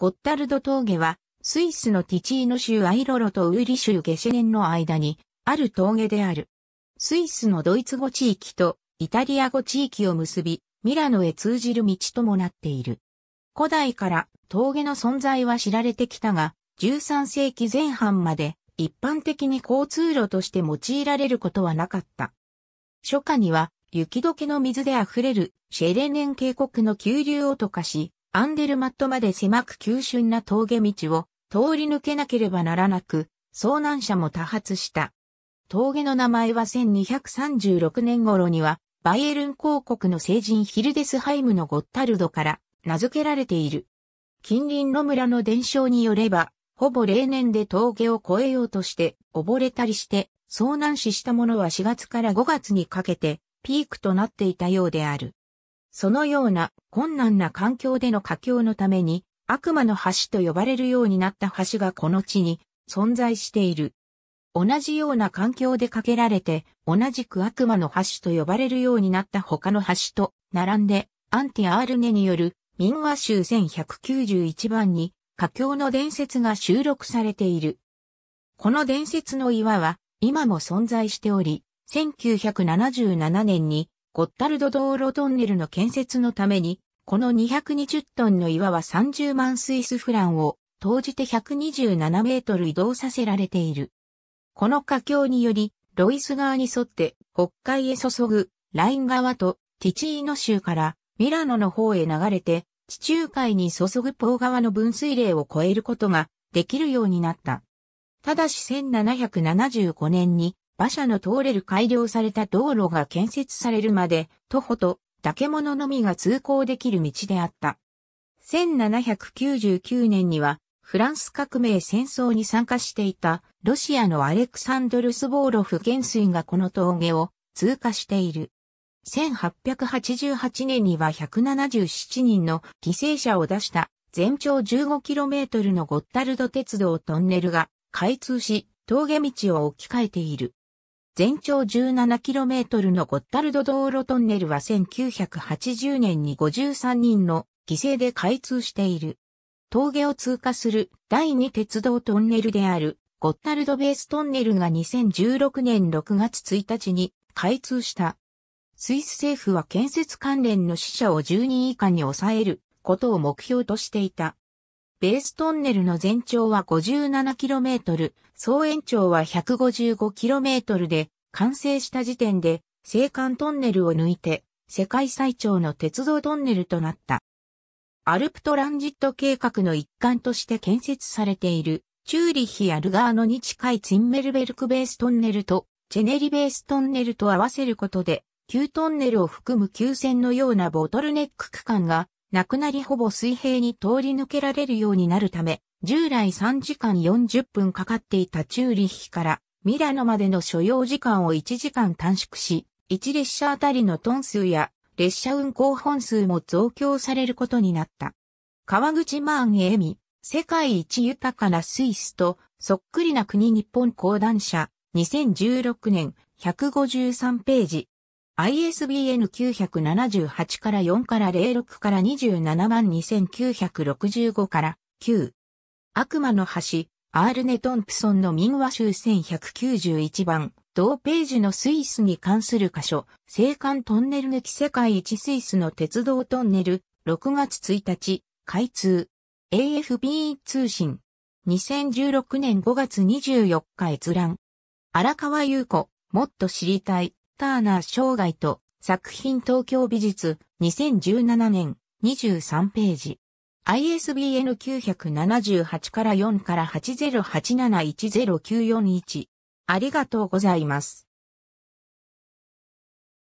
ゴッタルド峠は、スイスのティチーノ州アイロロとウーリ州ゲシェネンの間に、ある峠である。スイスのドイツ語地域とイタリア語地域を結び、ミラノへ通じる道ともなっている。古代から峠の存在は知られてきたが、13世紀前半まで一般的に交通路として用いられることはなかった。初夏には雪解けの水で溢れるシェレネン渓谷の急流を溶かし、アンデルマットまで狭く急峻な峠道を通り抜けなければならなく、遭難者も多発した。峠の名前は1236年頃には、バイエルン公国の聖人ヒルデスハイムのゴッタルドから名付けられている。近隣の村の伝承によれば、ほぼ例年で峠を越えようとして溺れたりして遭難死した者は4月から5月にかけてピークとなっていたようである。そのような困難な環境での佳境のために、悪魔の橋と呼ばれるようになった橋がこの地に存在している。同じような環境で架けられて、同じく悪魔の橋と呼ばれるようになった他の橋と並んで、アンティ・アールネによる民話集1191番に、佳境の伝説が収録されている。この伝説の岩は今も存在しており、1977年にゴッタルド道路トンネルの建設のために、この220トンの岩は30万スイスフランを投じて127メートル移動させられている。この架橋により、ロイス川に沿って北海へ注ぐライン川とティチーノ州からミラノの方へ流れて地中海に注ぐポー川の分水嶺を超えることができるようになった。ただし1775年に馬車の通れる改良された道路が建設されるまで、徒歩と竹物のみが通行できる道であった。1799年には、フランス革命戦争に参加していた、ロシアのアレクサンドル・スボーロフ元帥がこの峠を通過している。1888年には177人の犠牲者を出した全長 15km のゴッタルド鉄道トンネルが開通し、峠道を置き換えている。全長 17km のゴッタルド道路トンネルは1980年に53人の犠牲で開通している。峠を通過する第2鉄道トンネルであるゴッタルドベーストンネルが2016年6月1日に開通した。スイス政府は建設関連の死者を10人以下に抑えることを目標としていた。ベーストンネルの全長は 57km、総延長は 155km で、完成した時点で、青函トンネルを抜いて、世界最長の鉄道トンネルとなった。アルプトランジット計画の一環として建設されている、チューリヒやルガーノに近いツィンメルベルクベーストンネルと、チェネリベーストンネルと合わせることで、旧トンネルを含む旧線のようなボトルネック区間がなくなりほぼ水平に通り抜けられるようになるため、従来3時間40分かかっていたチューリッヒからミラノまでの所要時間を1時間短縮し、1列車あたりのトン数や列車運行本数も増強されることになった。川口マーンエミ、世界一豊かなスイスとそっくりな国日本講談社、2016年153ページ。ISBN 978から4から06から27万2965から9。悪魔の橋、アールネ・トンプソンの民話集1191番、同ページのスイスに関する箇所、青函トンネル抜き世界一スイスの鉄道トンネル、6月1日、開通。a f b 通信。2016年5月24日閲覧。荒川優子、もっと知りたい。ターナー生涯と作品東京美術2017年23ページ。ISBN 978から4から808710941。ありがとうございます。